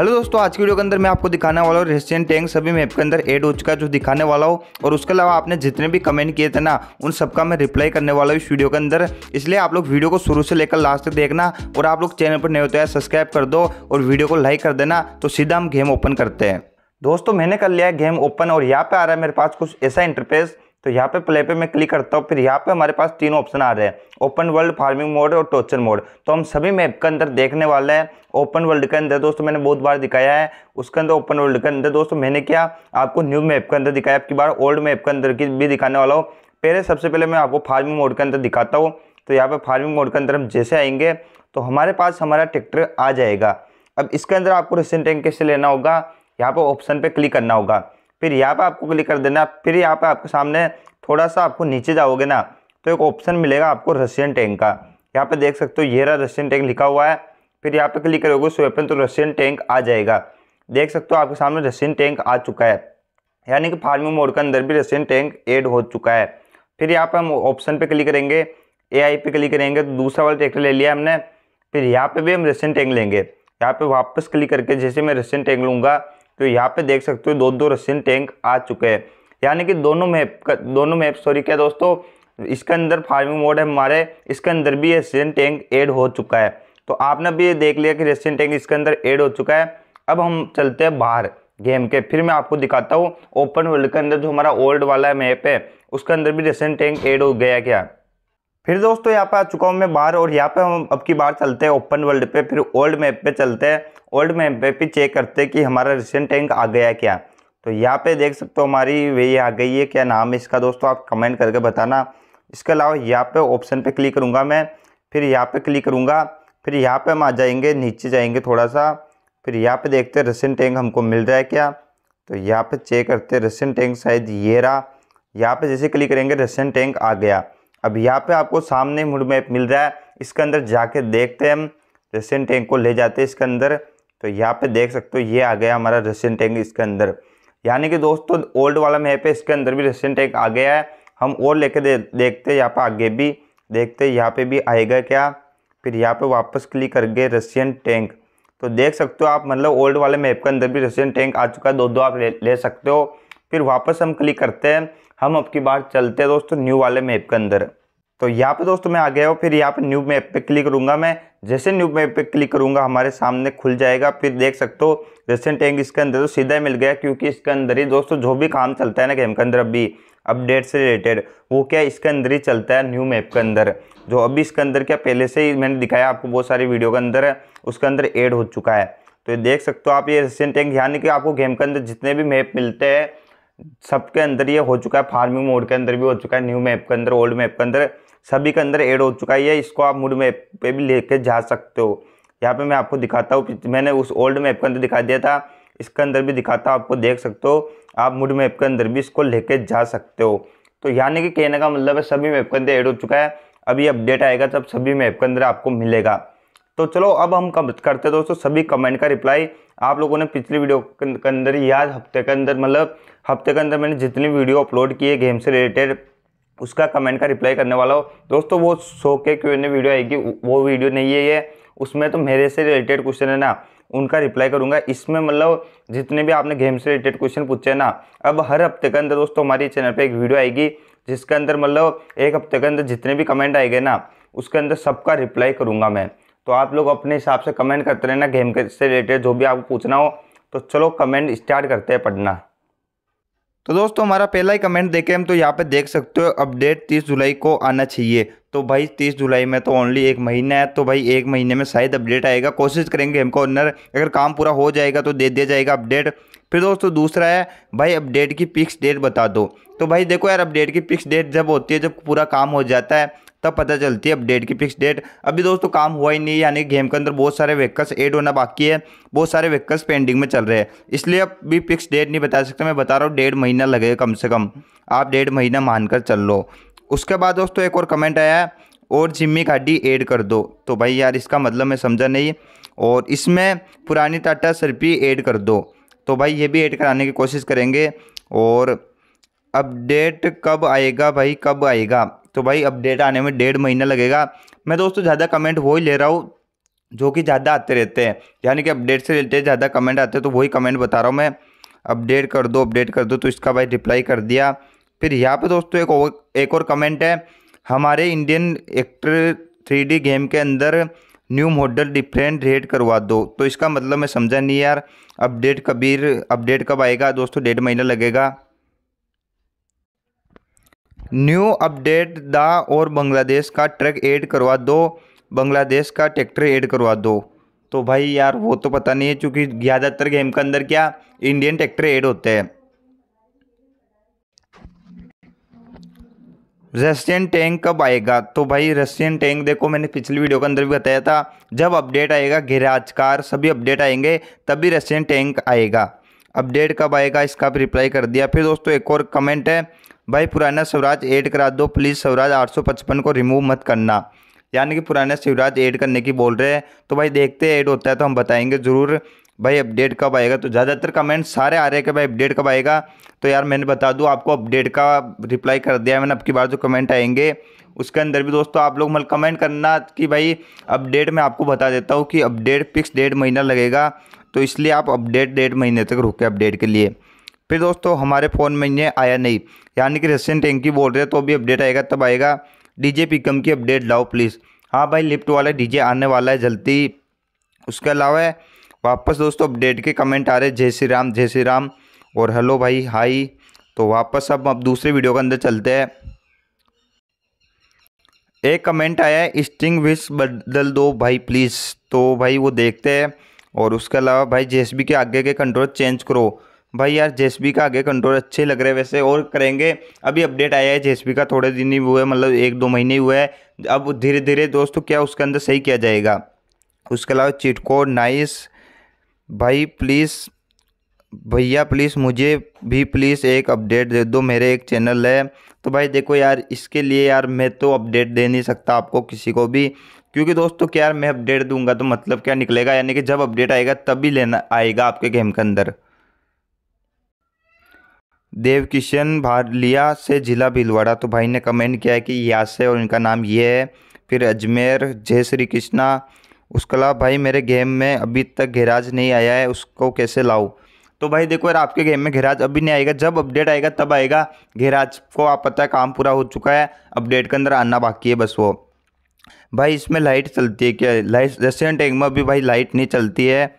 hello दोस्तों आज की वीडियो के अंदर मैं आपको दिखाने वाला हूँ रेशियन टैंक सभी मैप के अंदर एड हो चुका है जो दिखाने वाला हो और उसके अलावा आपने जितने भी कमेंट किए थे ना उन सबका मैं रिप्लाई करने वाला हूँ इस वीडियो के अंदर इसलिए आप लोग वीडियो को शुरू से लेकर लास्ट तक देखना और आप लोग चैनल पर नहीं होते हैं सब्सक्राइब कर दो और वीडियो को लाइक कर देना तो सीधा हम गेम ओपन करते हैं दोस्तों मैंने कर लिया है गेम ओपन और यहाँ पे आ रहा है मेरे पास कुछ ऐसा इंटरफेस तो यहाँ पे प्ले पे मैं क्लिक करता हूँ फिर यहाँ पे हमारे पास तीन ऑप्शन आ रहे हैं ओपन वर्ल्ड फार्मिंग मोड और टोचर मोड तो हम सभी मैप के अंदर देखने वाले हैं ओपन वर्ल्ड के अंदर दोस्तों मैंने बहुत बार दिखाया है उसके अंदर ओपन वर्ल्ड के अंदर दोस्तों मैंने क्या आपको न्यू मैप के अंदर दिखाया आपकी बार ओल्ड मैप के अंदर की भी दिखाने वाला हो पहले सबसे पहले मैं आपको फार्मिंग मोड के अंदर दिखाता हूँ तो यहाँ पर फार्मिंग मोड के अंदर हम जैसे आएंगे तो हमारे पास हमारा ट्रैक्टर आ जाएगा अब इसके अंदर आपको रिसेंट टैंक कैसे लेना होगा यहाँ पर ऑप्शन पर क्लिक करना होगा फिर यहाँ पर आपको क्लिक कर देना फिर यहाँ पर आपके सामने थोड़ा सा आपको नीचे जाओगे ना तो एक ऑप्शन मिलेगा आपको रशियन टैंक का यहाँ पे देख सकते हो ये रहा रशियन टैंक लिखा हुआ है फिर यहाँ पे क्लिक करोगे स्वेपन तो रशियन टैंक आ जाएगा देख सकते हो आपके सामने रशियन टैंक आ चुका है यानी कि फार्मिंग मोड के अंदर भी रशियन टैंक एड हो चुका है फिर यहाँ पर हम ऑप्शन पर क्लिक करेंगे ए आई पे क्लिक करेंगे तो दूसरा वाला ट्रैक्टर ले लिया हमने फिर यहाँ पर भी हम रशियन टैंक लेंगे यहाँ पर वापस क्लिक करके जैसे मैं रशियन टैंक लूँगा तो यहाँ पे देख सकते हो दो दो रशियन टैंक आ चुके हैं यानी कि दोनों मैप का दोनों मैप सॉरी क्या दोस्तों इसके अंदर फार्मिंग मोड है हमारे इसके अंदर भी रशियन टैंक ऐड हो चुका है तो आपने भी ये देख लिया कि रशियन टैंक इसके अंदर ऐड हो चुका है अब हम चलते हैं बाहर गेम के फिर मैं आपको दिखाता हूँ ओपन वर्ल्ड के अंदर जो हमारा ओल्ड वाला मैप है उसके अंदर भी रशियन टैंक ऐड हो गया क्या फिर दोस्तों यहाँ पे आ चुका हूँ मैं बाहर और यहाँ पे हम अब की बार चलते हैं ओपन वर्ल्ड पे फिर ओल्ड मैप पे चलते हैं ओल्ड मैप पे भी चेक करते हैं कि हमारा रिसेंट टैंक आ गया क्या तो यहाँ पे देख सकते हो हमारी वे आ गई है क्या नाम है इसका दोस्तों आप कमेंट करके बताना इसके अलावा यहाँ पे ऑप्शन पे क्लिक करूँगा मैं फिर यहाँ पे क्लिक करूँगा फिर यहाँ पे हम आ जाएंगे नीचे जाएंगे थोड़ा सा फिर यहाँ पे देखते हैं रसिन टैंक हमको मिल रहा है क्या तो यहाँ पे चेक करते हैं टैंक शायद ये रहा यहाँ पे जैसे क्लिक करेंगे रसिन टैंक आ गया अब यहाँ पे आपको सामने मूड मैप मिल रहा है इसके अंदर जाके देखते हैं हम रशियन टैंक को ले जाते हैं इसके अंदर तो यहाँ पे देख सकते हो ये आ गया हमारा रशियन टैंक इसके अंदर यानी कि दोस्तों ओल्ड वाला मैप है इसके अंदर भी रशियन टैंक आ गया है हम और लेके दे, देखते हैं यहाँ पर आगे भी देखते यहाँ पे भी आएगा क्या फिर यहाँ पे वापस क्लिक कर गए रशियन टैंक तो देख सकते हो आप मतलब ओल्ड वाले मैप के अंदर भी रशियन टैंक आ चुका है दो दो आप ले, ले सकते हो फिर वापस हम क्लिक करते हैं हम अब की बार चलते हैं दोस्तों न्यू वाले मैप के अंदर तो यहाँ पे दोस्तों मैं आ गया हूँ फिर यहाँ पे न्यू मैप पे क्लिक करूँगा मैं जैसे न्यू मैप पे क्लिक करूँगा हमारे सामने खुल जाएगा फिर देख सकते हो रिसेंट एंग इसके अंदर तो सीधा ही मिल गया क्योंकि इसके अंदर ही दोस्तों जो भी काम चलता है ना गेम के अंदर अभी अपडेट से रिलेटेड वो क्या इसके अंदर ही चलता है न्यू मैप के अंदर जो अभी इसके अंदर क्या पहले से ही मैंने दिखाया आपको बहुत सारी वीडियो के अंदर उसके अंदर एड हो चुका है तो ये देख सकते हो आप ये रिसेंट एंग यानी कि आपको गेम के अंदर जितने भी मैप मिलते हैं सबके अंदर ये हो चुका है फार्मिंग मोड के अंदर भी हो चुका है न्यू मैप के अंदर ओल्ड मैप के अंदर सभी के अंदर ऐड हो चुका है इसको आप मूड मैप पे भी लेके जा सकते हो यहाँ पे मैं आपको दिखाता हूँ मैंने उस ओल्ड मैप के अंदर दिखा दिया था इसके अंदर भी दिखाता हूँ आपको देख सकते हो आप मूड मैप के अंदर भी इसको लेके जा सकते हो तो यानी कि कहने का मतलब है सभी मैप के अंदर एड हो चुका है अभी अपडेट आएगा तब सभी मैप के अंदर आपको मिलेगा तो चलो अब हम कब करते हैं दोस्तों सभी कमेंट का रिप्लाई आप लोगों ने पिछली वीडियो के अंदर या हफ्ते के अंदर मतलब हफ्ते के अंदर मैंने जितनी वीडियो अपलोड की है गेम से रिलेटेड उसका कमेंट का रिप्लाई करने वाला हो दोस्तों वो शो के क्यों ने वीडियो आएगी वो वीडियो नहीं है ये उसमें तो मेरे से रिलेटेड क्वेश्चन है ना उनका रिप्लाई करूंगा इसमें मतलब जितने भी आपने गेम से रिलेटेड क्वेश्चन पूछे ना अब हर हफ्ते के अंदर दोस्तों हमारे चैनल पे एक वीडियो आएगी जिसके अंदर मतलब एक हफ्ते के अंदर जितने भी कमेंट आएंगे ना उसके अंदर सबका रिप्लाई करूंगा मैं तो आप लोग अपने हिसाब से कमेंट करते रहना गेम के से रिलेटेड जो भी आपको पूछना हो तो चलो कमेंट स्टार्ट करते हैं पढ़ना तो दोस्तों हमारा पहला ही कमेंट देखे हम तो यहाँ पे देख सकते हो अपडेट तीस जुलाई को आना चाहिए तो भाई तीस जुलाई में तो ओनली एक महीना है तो भाई एक महीने में शायद अपडेट आएगा कोशिश करेंगे हमको ऑनर अगर काम पूरा हो जाएगा तो दे दिया जाएगा अपडेट फिर दोस्तों दूसरा है भाई अपडेट की फिक्स डेट बता दो तो भाई देखो यार अपडेट की फिक्स डेट जब होती है जब पूरा काम हो जाता है तब पता चलती है अपडेट की फिक्स डेट अभी दोस्तों काम हुआ ही नहीं यानी गेम के अंदर बहुत सारे वेकल्स ऐड होना बाकी है बहुत सारे वेकल्स पेंडिंग में चल रहे हैं इसलिए अब भी फिक्स डेट नहीं बता सकते मैं बता रहा हूँ डेढ़ महीना लगेगा कम से कम आप डेढ़ महीना मानकर चल लो उसके बाद दोस्तों एक और कमेंट आया और जिम्मी गाडी एड कर दो तो भाई यार इसका मतलब मैं समझा नहीं और इसमें पुरानी टाटा सरपी एड कर दो तो भाई ये भी ऐड कराने की कोशिश करेंगे और अपडेट कब आएगा भाई कब आएगा तो भाई अपडेट आने में डेढ़ महीना लगेगा मैं दोस्तों ज़्यादा कमेंट वही ले रहा हूँ जो कि ज़्यादा आते रहते हैं यानी कि अपडेट से रिलेटेड ज़्यादा कमेंट आते हैं तो वही कमेंट बता रहा हूँ मैं अपडेट कर दो अपडेट कर दो तो इसका भाई रिप्लाई कर दिया फिर यहाँ पर दोस्तों एक और एक और कमेंट है हमारे इंडियन एक्टर थ्री गेम के अंदर न्यू मॉडल डिफरेंट रेट करवा दो तो इसका मतलब मैं समझा नहीं यार अपडेट कबीर अपडेट कब आएगा दोस्तों डेढ़ महीना लगेगा न्यू अपडेट दा और बांग्लादेश का ट्रक ऐड करवा दो बांग्लादेश का ट्रैक्टर ऐड करवा दो तो भाई यार वो तो पता नहीं है क्योंकि ज़्यादातर गेम के अंदर क्या इंडियन ट्रैक्टर ऐड होते हैं रशियन टैंक कब आएगा तो भाई रशियन टैंक देखो मैंने पिछली वीडियो के अंदर भी बताया था जब अपडेट आएगा गिराजकार सभी अपडेट आएंगे तभी रशियन टैंक आएगा अपडेट कब आएगा इसका भी रिप्लाई कर दिया फिर दोस्तों एक और कमेंट है भाई पुराना स्वराज ऐड करा दो प्लीज़ स्वराज 855 को रिमूव मत करना यानी कि पुराना स्वराज ऐड करने की बोल रहे हैं तो भाई देखते ऐड होता है तो हम बताएंगे ज़रूर भाई अपडेट कब आएगा तो ज़्यादातर कमेंट सारे आ रहे हैं कि भाई अपडेट कब आएगा तो यार मैंने बता दूँ आपको अपडेट का रिप्लाई कर दिया मैंने अब की बार जो कमेंट आएंगे उसके अंदर भी दोस्तों आप लोग मतलब कमेंट करना कि भाई अपडेट मैं आपको बता देता हूँ कि अपडेट फिक्स डेढ़ महीना लगेगा तो इसलिए आप अपडेट डेढ़ महीने तक रुके अपडेट के लिए फिर दोस्तों हमारे फ़ोन में ये आया नहीं यानी कि रशियन टैंकी बोल रहे तो अभी अपडेट आएगा तब आएगा डीजे पिकम की अपडेट लाओ प्लीज़ हाँ भाई लिफ्ट वाला डीजे आने वाला है जल्दी उसके अलावा वापस दोस्तों अपडेट के कमेंट आ रहे जय श्री राम जय श्री राम और हेलो भाई हाई तो वापस अब अब दूसरे वीडियो के अंदर चलते हैं एक कमेंट आया है स्टिंग विश बदल दो भाई प्लीज़ तो भाई वो देखते हैं और उसके अलावा भाई जेएसबी के आगे के कंट्रोल चेंज करो भाई यार जेएसबी का आगे कंट्रोल अच्छे लग रहे वैसे और करेंगे अभी अपडेट आया है जेएसबी का थोड़े दिन ही हुए मतलब एक दो महीने ही हुए है अब धीरे धीरे दोस्तों तो क्या उसके अंदर सही किया जाएगा उसके अलावा चिटको नाइस भाई प्लीज़ भैया प्लीज़ मुझे भी प्लीज़ एक अपडेट दे दो मेरे एक चैनल है तो भाई देखो यार इसके लिए यार मैं तो अपडेट दे नहीं सकता आपको किसी को भी क्योंकि दोस्तों तो क्या यार मैं अपडेट दूंगा तो मतलब क्या निकलेगा यानी कि जब अपडेट आएगा तभी लेना आएगा आपके गेम के अंदर देवकिशन भारलिया से ज़िला भीलवाड़ा तो भाई ने कमेंट किया है कि यहाँ से और इनका नाम ये है फिर अजमेर जय श्री कृष्णा उसके अलावा भाई मेरे गेम में अभी तक गैराज नहीं आया है उसको कैसे लाओ तो भाई देखो यार आपके गेम में घेराज अभी नहीं आएगा जब अपडेट आएगा तब आएगा घेराज को आप पता है काम पूरा हो चुका है अपडेट के अंदर आना बाकी है बस वो भाई इसमें लाइट चलती है क्या लाइट रेस्टोरेंट टैंक में अभी भाई लाइट नहीं चलती है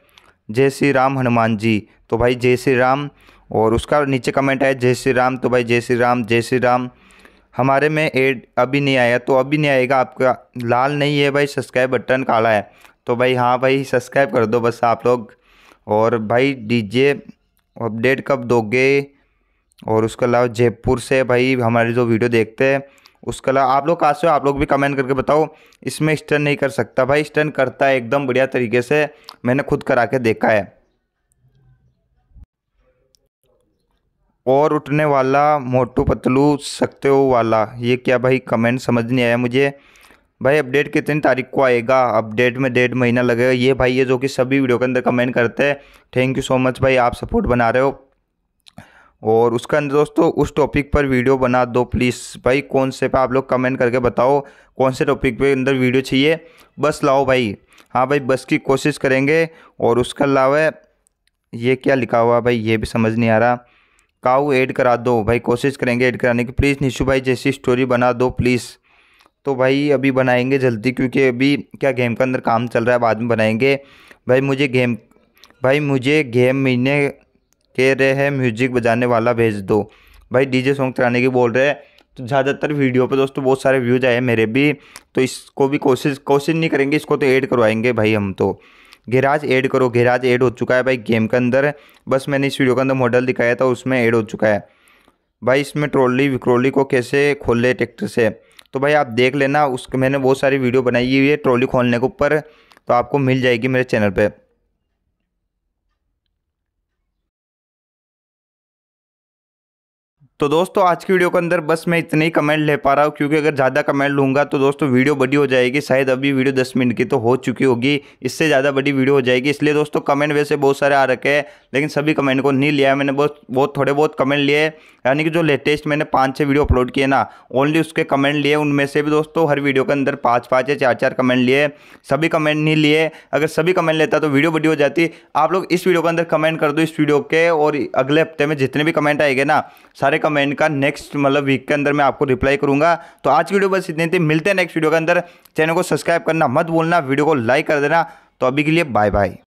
जय श्री राम हनुमान जी तो भाई जय श्री राम और उसका नीचे कमेंट आया जय श्री राम तो भाई जय श्री राम जय श्री राम हमारे में एड अभी नहीं आया तो अभी नहीं आएगा आपका लाल नहीं है भाई सब्सक्राइब बटन काला है तो भाई हाँ भाई सब्सक्राइब कर दो बस आप लोग और भाई डीजे अपडेट कब दोगे और उसके अलावा जयपुर से भाई हमारी जो वीडियो देखते हैं उसके अलावा आप लोग कहाँ से हो आप लोग भी कमेंट करके बताओ इसमें स्टर्न नहीं कर सकता भाई स्टर्न करता है एकदम बढ़िया तरीके से मैंने खुद करा के देखा है और उठने वाला मोटू पतलू सकते हो वाला ये क्या भाई कमेंट समझ नहीं आया मुझे भाई अपडेट कितनी तारीख को आएगा अपडेट में डेढ़ महीना लगेगा ये भाई ये जो कि सभी वीडियो के अंदर कमेंट करते हैं थैंक यू सो मच भाई आप सपोर्ट बना रहे हो और उसके अंदर दोस्तों उस टॉपिक पर वीडियो बना दो प्लीज़ भाई कौन से पे आप लोग कमेंट करके बताओ कौन से टॉपिक पे अंदर वीडियो चाहिए बस लाओ भाई हाँ भाई बस की कोशिश करेंगे और उसके अलावा ये क्या लिखा हुआ भाई ये भी समझ नहीं आ रहा काऊ ऐड करा दो भाई कोशिश करेंगे ऐड कराने की प्लीज़ निशु भाई जैसी स्टोरी बना दो प्लीज़ तो भाई अभी बनाएंगे जल्दी क्योंकि अभी क्या गेम के अंदर काम चल रहा है बाद में बनाएंगे भाई मुझे गेम भाई मुझे गेम महीने कह रहे हैं म्यूजिक बजाने वाला भेज दो भाई डीजे सॉन्ग चलाने की बोल रहे हैं तो ज़्यादातर वीडियो पे दोस्तों बहुत सारे व्यूज़ आए मेरे भी तो इसको भी कोशिश कोशिश नहीं करेंगे इसको तो ऐड करवाएंगे भाई हम तो गैराज ऐड करो गैराज ऐड हो चुका है भाई गेम के अंदर बस मैंने इस वीडियो के अंदर मॉडल दिखाया था उसमें ऐड हो चुका है भाई इसमें ट्रॉली विक्रोली को कैसे खोल ले ट्रैक्टर से तो भाई आप देख लेना उस मैंने बहुत सारी वीडियो बनाई हुई है ट्रॉली खोलने के ऊपर तो आपको मिल जाएगी मेरे चैनल पर तो दोस्तों आज की वीडियो के अंदर बस मैं इतने ही कमेंट ले पा रहा हूँ क्योंकि अगर ज़्यादा कमेंट लूँगा तो दोस्तों वीडियो बड़ी हो जाएगी शायद अभी वीडियो दस मिनट की तो हो चुकी होगी इससे ज़्यादा बड़ी वीडियो हो जाएगी इसलिए दोस्तों कमेंट वैसे बहुत सारे आ रखे हैं लेकिन सभी कमेंट को नहीं लिया मैंने बहुत बहुत थोड़े बहुत कमेंट लिए यानी कि जो लेटेस्ट मैंने पाँच छः वीडियो अपलोड किए ना ओनली उसके कमेंट लिए उनमें से भी दोस्तों हर वीडियो के अंदर पाँच पाँच या चार चार कमेंट लिए सभी कमेंट नहीं लिए अगर सभी कमेंट लेता तो वीडियो बड़ी हो जाती आप लोग इस वीडियो के अंदर कमेंट कर दो इस वीडियो के और अगले हफ्ते में जितने भी कमेंट आएंगे ना सारे कमेंट का नेक्स्ट मतलब वीक के अंदर मैं आपको रिप्लाई करूंगा तो आज की वीडियो बस इतनी थी मिलते हैं नेक्स्ट वीडियो के अंदर चैनल को सब्सक्राइब करना मत बोलना वीडियो को लाइक कर देना तो अभी के लिए बाय बाय